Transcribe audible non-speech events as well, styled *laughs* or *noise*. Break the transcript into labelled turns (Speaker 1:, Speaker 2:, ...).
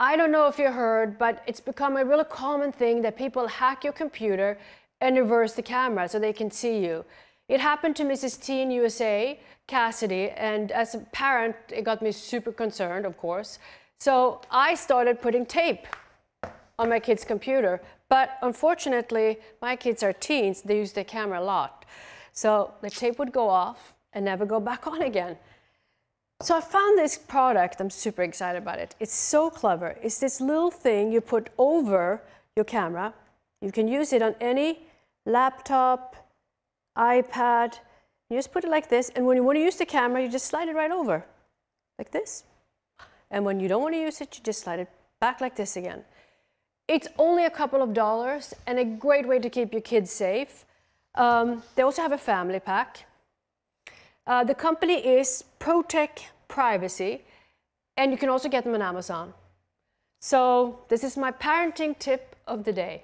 Speaker 1: I don't know if you heard, but it's become a really common thing that people hack your computer and reverse the camera so they can see you. It happened to Mrs. T in USA, Cassidy, and as a parent, it got me super concerned, of course. So I started putting tape on my kid's computer. But unfortunately, my kids are teens, they use the camera a lot. So the tape would go off and never go back *laughs* on again. So I found this product, I'm super excited about it. It's so clever. It's this little thing you put over your camera. You can use it on any laptop, iPad. You just put it like this, and when you want to use the camera, you just slide it right over, like this. And when you don't want to use it, you just slide it back like this again. It's only a couple of dollars and a great way to keep your kids safe. Um, they also have a family pack. Uh, the company is Kotec Privacy, and you can also get them on Amazon. So this is my parenting tip of the day.